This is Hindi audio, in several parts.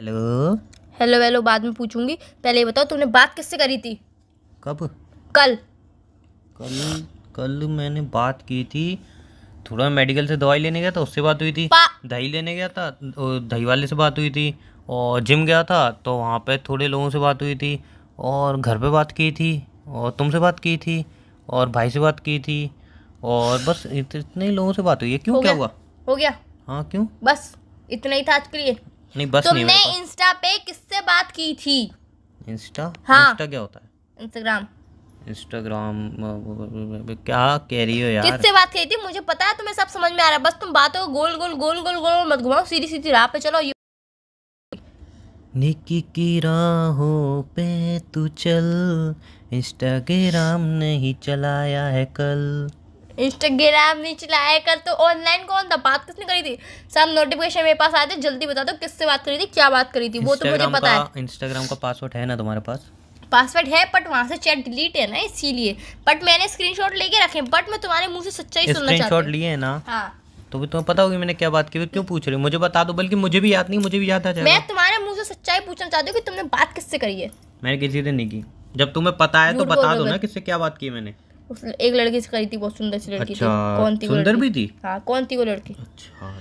हेलो हेलो हेलो बाद में पूछूंगी पहले ये बताओ तुमने बात किससे करी थी कब कल कल कल मैंने बात की थी थोड़ा मेडिकल से दवाई लेने गया था उससे बात हुई थी दही लेने गया था तो दही वाले से बात हुई थी और जिम गया था तो वहाँ पे थोड़े लोगों से बात हुई थी और घर पे बात की थी और तुमसे बात की थी और भाई से बात की थी और बस इतने लोगों से बात हुई है क्यों क्या हुआ हो गया हाँ क्यों बस इतना ही था आज के लिए नहीं बस तुमने नहीं इंस्टा पे किससे बात की थी इंस्टा हाँ इंस्टा क्या होता है इंस्टाग्राम इंस्टाग्राम क्या कह रही हो यार किससे बात की थी मुझे पता है तुम्हें सब समझ में आ रहा है बस तुम बातों को गोल गोल गोल गोल गोल मत घुमाओ सीधी सीधी राह पे चलो ये निकी की राहों पे तू चल इंस्टाग्राम नहीं चलाया है कल इंस्टाग्राम नहीं चलाया कर तो ऑनलाइन कौन था बात किसने करी थी सब नोटिफिकेशन मेरे पास आते जल्दी बता दो किससे बात करी थी क्या बात करी थी वो तो मुझे पता है इंस्टाग्राम का पासवर्ड है ना तुम्हारे पास पासवर्ड है बट वहाँ से चैट डिलीट है ना इसीलिए बट मैंने स्क्रीन शॉट लेके रखे बट मैं तुम्हारे मुंह से सच्चाई सुनना चाहती हूँ लिए ना हाँ तो भी तुम्हें पता होगी मैंने क्या बात की क्यों पूछ रही हो मुझे बता दो बल्कि मुझे भी याद नहीं मुझे भी याद आ जाए मैं तुम्हारे मुंह से सच्चाई पूछना चाहती हूँ कि तुमने बात किससे करी है मैंने किसी से नहीं की जब तुम्हें पता है तो बता दो ना किससे क्या बात की मैंने उस एक लड़की से करी थी बहुत सुंदर सी लड़की अच्छा, थी कौन थी सुंदर भी थी हाँ कौन थी वो लड़की अच्छा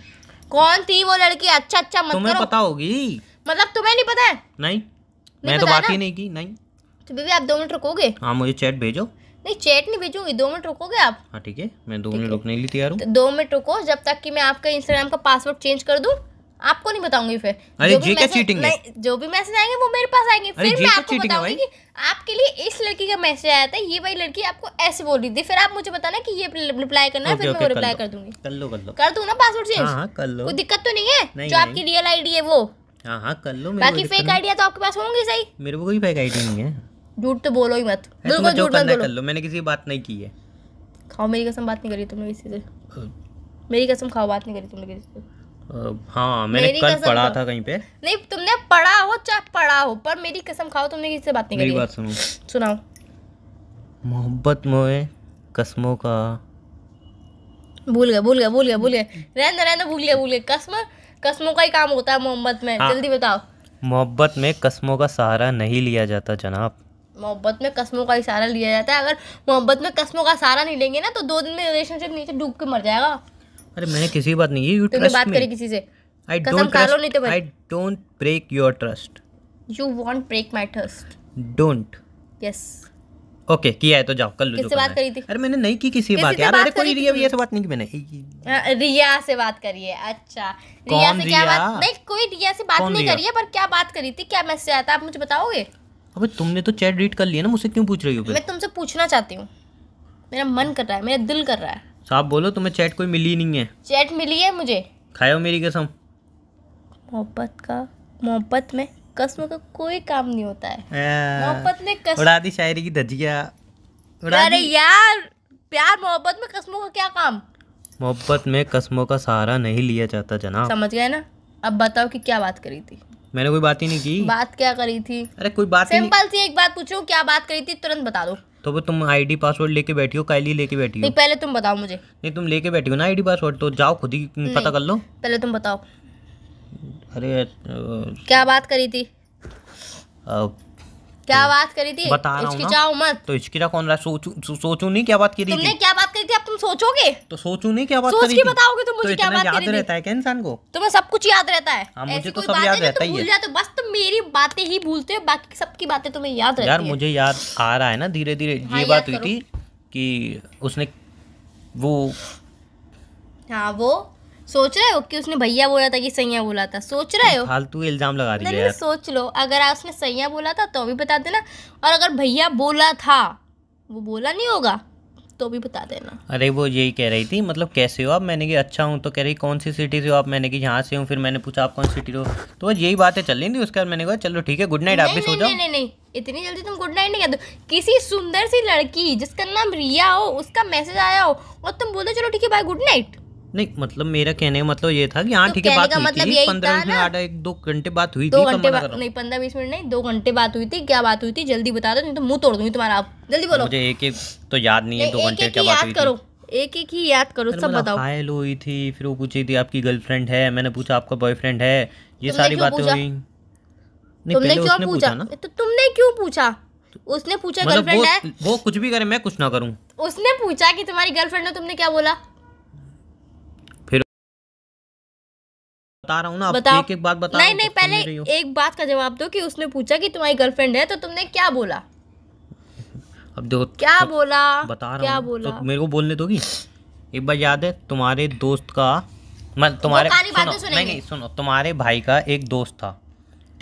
कौन थी वो लड़की अच्छा अच्छा मत तुम्हें करो। पता होगी मतलब तुम्हें नहीं पता है नहीं मैं तो बात ही नहीं की नहीं तो बीबी आप दो मिनट रुकोगे हाँ मुझे चैट भेजो नहीं चैट नहीं भेजूंगी दो मिनट रुकोगे आप हाँ ठीक है मैं दो मिनट रुकने के लिए तैयार हूँ तो दो मिनट रुको जब तक कि मैं आपका इंस्टाग्राम का पासवर्ड चेंज कर दूँ आपको नहीं बताऊंगी फिर अरे जो भी चीटिंग है जो भी मैसेज आएंगे वो मेरे पास आएंगे फिर मैं आपको बताऊंगी कि आपके लिए इस लड़की का मैसेज आया था ये वाली लड़की आपको ऐसे बोल रही थी फिर आप मुझे बताना कि ये रिप्लाई करना है फिर मैं रिप्लाई कर दूंगी कर लो कर लो कर दूं ना पासवर्ड हाँ, चेंज हाँ, कर लो कोई दिक्कत तो नहीं है जो आपकी रियल आईडी है वो हाँ हाँ कर लो बाकी फेक आइडिया तो आपके पास होंगे सही मेरे को कोई फेक आइडिया नहीं है झूठ तो बोलो ही मत बिल्कुल झूठ मत बोलो कर लो मैंने किसी बात नहीं की है खाओ मेरी कसम बात नहीं करी तुमने किसी से मेरी कसम खाओ बात नहीं करी तुमने किसी से हाँ मैंने कल पढ़ा तो- था कहीं पे नहीं तुमने पढ़ा हो चाहे पढ़ा हो पर मेरी कसम खाओ तुमने किसी से बात नहीं करी बात सुनो सुनाओ मोहब्बत मोए कस्मों का भूल गए भूल गए भूल गए भूल गए रहने रहने भूल गए भूल गए कस्म कस्मों का ही काम होता है मोहब्बत में हाँ। जल्दी बताओ मोहब्बत में कस्मों का सहारा नहीं लिया जाता जनाब मोहब्बत में कस्मों का इशारा लिया जाता है अगर मोहब्बत में कस्मों का सहारा नहीं लेंगे ना तो दो दिन में रिलेशनशिप नीचे डूब के मर जाएगा अरे मैंने किसी बात नहीं यू ट्रस्ट बात करी किसी से आई डोंट नहीं trust I don't break your trust you want break my trust don't yes okay किया है तो जाओ कल किससे बात करी थी अरे मैंने नहीं की किसी बात यार अरे कोई रिया भैया से बात नहीं की मैंने हाँ, रिया से बात करी है अच्छा रिया से क्या बात नहीं कोई रिया से बात नहीं करी है पर क्या बात करी थी क्या मैसेज आया था आप मुझे बताओगे अबे तुमने तो चैट रीड कर लिया ना मुझसे क्यों पूछ रही हो मैं तुमसे पूछना चाहती हूँ मेरा मन कर रहा है मेरा दिल कर रहा है साफ तो बोलो तुम्हें चैट कोई मिली नहीं है चैट मिली है मुझे खाओ मेरी कसम मोहब्बत का मोहब्बत में कसम का कोई काम नहीं होता है मोहब्बत में कसम उड़ा दी शायरी की धजिया अरे यार प्यार मोहब्बत में कसमों का क्या काम मोहब्बत में कसमों का सहारा नहीं लिया जाता जनाब समझ गए ना अब बताओ कि क्या बात करी थी मैंने कोई बात ही नहीं की बात क्या करी थी अरे कोई बात सिंपल नहीं। सी एक बात पूछो क्या बात करी थी तुरंत बता दो तो वो तुम आईडी पासवर्ड लेके बैठी हो काली लेके बैठी हो नहीं पहले तुम बताओ मुझे नहीं तुम लेके बैठी हो ना आईडी पासवर्ड तो जाओ खुद ही पता कर लो पहले तुम बताओ अरे क्या बात करी थी क्या तो बात करी थी बता रहा हिचकिचाओ मत तो हिचकिचा कौन रहा सोचू सो, सोचू नहीं क्या बात करी तुमने थी? क्या बात करी थी अब तुम सोचोगे तो सोचू नहीं क्या बात सोच करी के बताओगे तुम तो मुझे तो क्या बात याद करी रहता है क्या इंसान को तुम्हें सब कुछ याद रहता है हाँ, मुझे तो सब याद रहता ही है बस तुम मेरी बातें ही भूलते हो बाकी सबकी बातें तुम्हें याद रहती यार मुझे याद आ रहा है ना धीरे धीरे हाँ, ये बात हुई थी कि उसने वो हाँ वो सोच रहे हो कि उसने भैया बोला था कि सैया बोला था सोच रहे हो फालतू इल्जाम लगा रही है सोच लो अगर आप उसने सैया बोला था तो भी बता देना और अगर भैया बोला था वो बोला नहीं होगा तो भी बता देना अरे वो यही कह रही थी मतलब कैसे हो आप मैंने कि अच्छा हूँ तो कह रही कौन सी सिटी से हो आप मैंने कि यहाँ से हूँ फिर मैंने पूछा आप कौन सी सिटी हो तो यही बातें चल रही थी उसके बाद मैंने कहा चलो ठीक है गुड नाइट आप भी सो जाओ नहीं नहीं, नहीं इतनी जल्दी तुम गुड नाइट नहीं कह दो किसी सुंदर सी लड़की जिसका नाम रिया हो उसका मैसेज आया हो और तुम बोलो चलो ठीक है बाय गुड नाइट नहीं मतलब मेरा कहने का मतलब ये था कि हाँ तो ठीक है बात हुई मतलब थी पंद्रह मिनट आधा एक दो घंटे बात हुई दो तो घंटे बात नहीं पंद्रह बीस मिनट नहीं दो घंटे बात हुई थी क्या बात हुई थी जल्दी बता दो नहीं तो मुंह तोड़ दूंगी तुम्हारा आप जल्दी बोलो मुझे एक एक तो याद नहीं है दो घंटे क्या बात हुई करो एक एक ही याद करो सब बताओ हायल हुई थी फिर वो पूछी थी आपकी गर्लफ्रेंड है मैंने पूछा आपका बॉयफ्रेंड है ये सारी बातें हुई तुमने क्यों पूछा ना तो तुमने क्यों पूछा उसने पूछा गर्लफ्रेंड मतलब है वो कुछ भी करे मैं कुछ ना करूँ उसने पूछा कि तुम्हारी गर्लफ्रेंड है तुमने क्या बोला बता रहा हूँ ना बताओ एक एक बात बता नहीं नहीं तो पहले एक बात का जवाब दो कि उसने पूछा कि तुम्हारी गर्लफ्रेंड है तो तुमने क्या बोला अब देखो क्या बोला बता रहा क्या बोला तो मेरे को बोलने दोगी एक बार याद है तुम्हारे दोस्त का मैं तुम्हारे सुनो नहीं नहीं सुनो तुम्हारे भाई का एक दोस्त था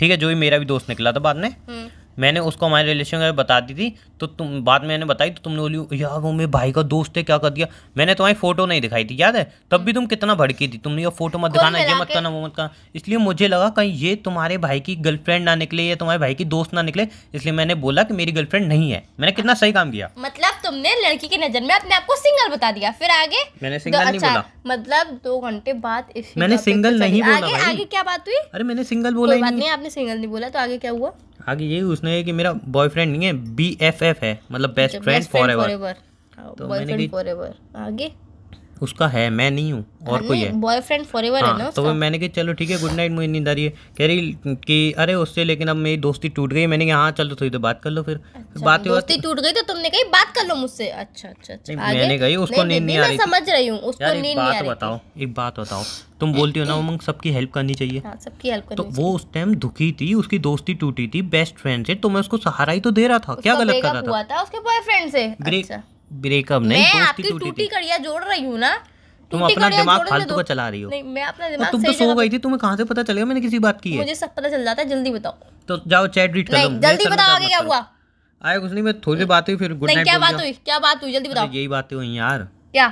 ठीक है जो ही मेरा भी दोस्त निकला था बाद में हम्म। मैंने उसको हमारे रिलेशन में बता दी थी तो तुम बाद में मैंने बताई तो तुमने बोली यार वो मेरे भाई का दोस्त है क्या कर दिया मैंने तुम्हारी फ़ोटो नहीं दिखाई थी याद है तब भी तुम कितना भड़की थी तुमने ये फ़ोटो मत दिखाना ये मत करना वो मत करना इसलिए मुझे लगा कहीं ये तुम्हारे भाई की गर्लफ्रेंड ना निकले या तुम्हारे भाई की दोस्त ना निकले इसलिए मैंने बोला कि मेरी गर्लफ्रेंड नहीं है मैंने कितना सही काम किया मतलब तुमने लड़की की नज़र में अपने आपको सिंगल बता दिया फिर आगे मैंने सिंगल नहीं बोला अच्छा, मतलब दो घंटे बाद मैंने सिंगल नहीं बोला आगे क्या बात हुई अरे मैंने सिंगल बोला नहीं आपने सिंगल नहीं बोला तो आगे क्या हुआ आगे ये उसने कि मेरा बॉयफ्रेंड नहीं है बी एफ एफ है मतलब बेस्ट फ्रेंड फॉर एवर तो मैंने आगे उसका है मैं नहीं हूँ और हाँ, कोई है बॉयफ्रेंड फॉरएवर हाँ, है ना तो वो मैंने कहा चलो ठीक है गुड नाइट मुझे नींद आ रही है कह रही कि अरे उससे लेकिन अब मेरी दोस्ती टूट गई मैंने कहा हाँ चलो तो थोड़ी तो बात कर लो फिर अच्छा, बात दोस्ती टूट गई तो तुमने कही बात कर लो मुझसे अच्छा अच्छा, अच्छा मैंने कही उसको नींद नहीं आ रही समझ रही हूँ उसको नींद बात बताओ एक बात बताओ तुम बोलती हो ना उमंग सबकी हेल्प करनी चाहिए हाँ, सबकी हेल्प करनी तो वो उस टाइम दुखी थी उसकी दोस्ती टूटी थी बेस्ट फ्रेंड से तो मैं उसको सहारा ही तो दे रहा था क्या गलत कर रहा था था उसके बॉयफ्रेंड से अच्छा। ब्रेकअप नहीं मैं आपकी टूटी कड़िया जोड़ रही हूँ ना तुम अपना दिमाग फालतू का चला रही हो नहीं मैं अपना दिमाग तुम तो सो गई थी तुम्हें कहाँ से पता चलेगा मैंने किसी बात की है मुझे सब पता चल जाता है जल्दी बताओ तो जाओ चैट रीड कर लो जल्दी बताओ आगे क्या हुआ आया कुछ नहीं मैं थोड़ी सी बात हुई फिर गुड नाइट क्या बात हुई क्या बात हुई जल्दी बताओ यही बातें हुई यार क्या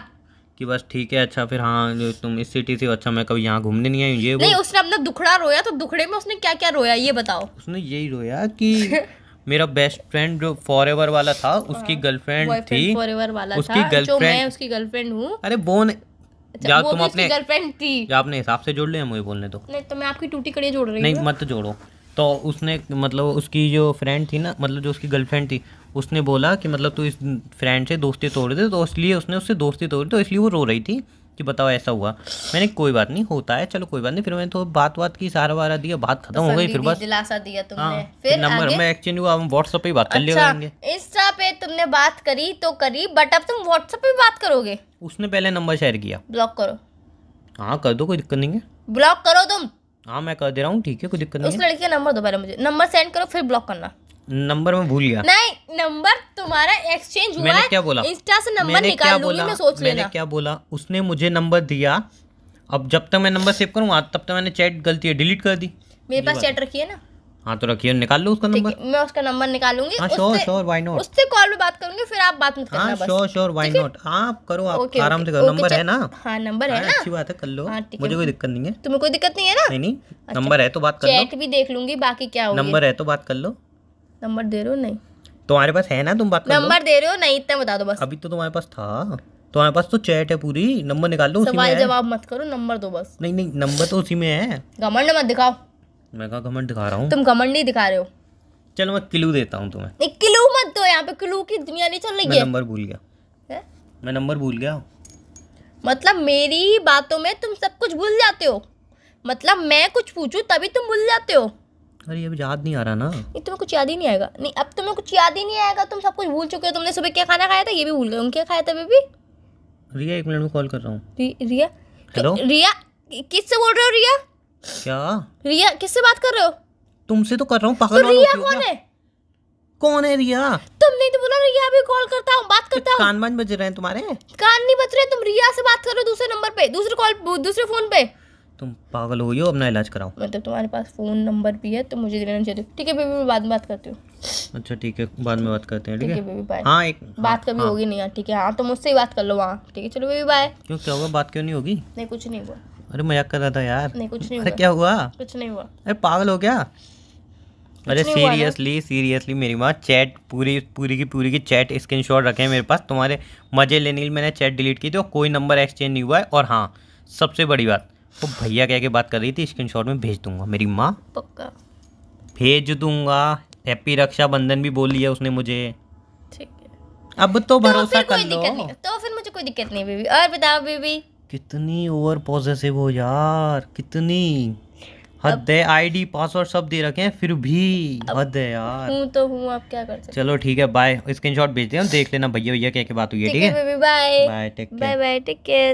कि बस ठीक है अच्छा फिर हाँ तुम इस सिटी से अच्छा मैं कभी यहाँ घूमने नहीं आई ये नहीं उसने अपना दुखड़ा रोया तो दुखड़े में उसने क्या क्या रोया ये बताओ उसने यही रोया कि मेरा बेस्ट फ्रेंड जो फॉर एवर वाला था उसकी गर्लफ्रेंड हाँ, थी वाला उसकी गर्लफ्रेंड उसकी गर्लफ्रेंड हूँ अरे बोन अच्छा, तुम अपने गर्लफ्रेंड थी आपने हिसाब से जोड़ लिया मुझे बोलने तो नहीं तो मैं आपकी टूटी कड़ी जोड़ रही नहीं मत जोड़ो तो उसने मतलब उसकी जो फ्रेंड थी ना मतलब जो उसकी गर्लफ्रेंड थी उसने बोला कि मतलब तू इस फ्रेंड से दोस्ती तोड़ दे तो इसलिए उसने उससे दोस्ती तोड़ी तो इसलिए वो रो रही थी कि बताओ ऐसा हुआ मैंने कोई बात नहीं होता है चलो कोई बात नहीं फिर मैंने तो बात बात की सारा वारा दिया बात खत्म हो तो गई फिर बस दिलासा दिया तुमने हाँ, फिर नंबर में एक्सचेंज हुआ हम व्हाट्सएप पे बात कर लिया अच्छा, करेंगे इंस्टा पे तुमने बात करी तो करी बट अब तुम व्हाट्सएप पे बात करोगे उसने पहले नंबर शेयर किया ब्लॉक करो हाँ कर दो कोई दिक्कत नहीं है ब्लॉक करो तुम हाँ मैं कर दे रहा हूँ ठीक है कोई दिक्कत नहीं उस लड़की का नंबर दो पहले मुझे नंबर सेंड करो फिर ब्लॉक करना नंबर में भूल गया नहीं नंबर तुम्हारा एक्सचेंज हुआ मैंने क्या बोला इंस्टा से नंबर निकाल लूंगी मैं सोच मैंने क्या बोला उसने मुझे नंबर दिया अब जब तक मैं नंबर सेव करूंगा तब तक मैंने चैट गलती है डिलीट कर दी मेरे पास चैट रखी है ना हाँ तो रखिए निकाल लो उसका नंबर मैं उसका नंबर निकालूंगी हाँ श्योर श्योर वाई नॉट उससे कॉल पे बात करूंगी फिर आप बात मत करना हाँ, बस श्योर श्योर वाई नॉट आप करो आप okay, आराम से करो नंबर है ना हाँ नंबर है हाँ, ना अच्छी बात है कर लो हाँ, मुझे कोई दिक्कत नहीं है तुम्हें कोई दिक्कत नहीं है ना नहीं नहीं अच्छा। नंबर है तो बात कर लो चैट भी देख लूंगी बाकी क्या नंबर है तो बात कर लो नंबर दे रहे हो नहीं तुम्हारे पास है ना तुम बात नंबर दे रहे हो नहीं इतना बता दो बस अभी तो तुम्हारे पास था तुम्हारे पास तो चैट है पूरी नंबर निकाल लो सवाल जवाब मत करो नंबर दो बस नहीं नहीं नंबर तो उसी में है घमंड मत दिखाओ मैं कहा घमंड दिखा रहा हूँ तुम घमंड नहीं दिखा रहे हो चलो मैं क्लू देता हूँ तुम्हें नहीं क्लू मत दो यहाँ पे क्लू की दुनिया नहीं चल रही है नंबर भूल गया मैं नंबर भूल गया मतलब मेरी बातों में तुम सब कुछ भूल जाते हो मतलब मैं कुछ पूछू तभी तुम भूल जाते हो अरे अभी याद नहीं आ रहा ना नहीं तुम्हें कुछ याद ही नहीं आएगा नहीं अब तुम्हें कुछ याद ही नहीं आएगा तुम सब कुछ भूल चुके हो तुमने सुबह क्या खाना खाया था ये भी भूल गए क्या खाया था बेबी रिया एक मिनट में कॉल कर रहा हूँ रिया हेलो रिया किससे बोल रहे हो रिया क्या रिया किससे बात कर रहे हो तुमसे तो कर रहा हूँ पागल तो रिया कौन है कौन है रिया तुम नहीं तो बोला रिया अभी कॉल करता हूँ बात करता हूँ कान बज रहे हैं तुम्हारे कान नहीं बज रहे तुम रिया से बात कर रहे हो दूसरे नंबर पे दूसरे कॉल दूसरे फोन पे तुम पागल हो हो अपना इलाज कराओ मतलब तुम्हारे पास फ़ोन नंबर भी है तो मुझे देना चाहिए ठीक है बेबी मैं बाद में बात करती हूँ अच्छा ठीक है बाद में बात करते हैं ठीक है बेबी बाय हाँ एक हाँ, बात कभी हाँ। होगी नहीं यार ठीक है हाँ तो मुझसे ही बात कर लो वहाँ ठीक है चलो बेबी बाय क्यों क्या होगा बात क्यों नहीं होगी नहीं कुछ नहीं हुआ अरे मजाक कर रहा था यार नहीं कुछ नहीं हुआ क्या हुआ कुछ नहीं हुआ अरे पागल हो गया अरे सीरियसली सीरियसली मेरी माँ चैट पूरी पूरी की पूरी की चैट स्क्रीनशॉट रखे हैं मेरे पास तुम्हारे मज़े लेने के लिए मैंने चैट डिलीट की थी और कोई नंबर एक्सचेंज नहीं हुआ है और हाँ सबसे बड़ी बात वो तो भैया क्या के बात कर रही थी स्क्रीनशॉट में भेज दूंगा मेरी माँ पक्का भेज दूंगा हैप्पी रक्षाबंधन भी बोली है उसने मुझे अब तो, तो भरोसा तो कर लो तो फिर मुझे कोई दिक्कत नहीं बीबी और बताओ बीबी कितनी ओवर पॉजिटिव हो यार कितनी हद है आईडी पासवर्ड सब दे रखे हैं फिर भी हद है यार हूं तो हूं आप क्या कर सकते चलो ठीक है बाय स्क्रीनशॉट भेज दें देख लेना भैया भैया क्या क्या बात हुई है ठीक है bye bye take care bye bye take care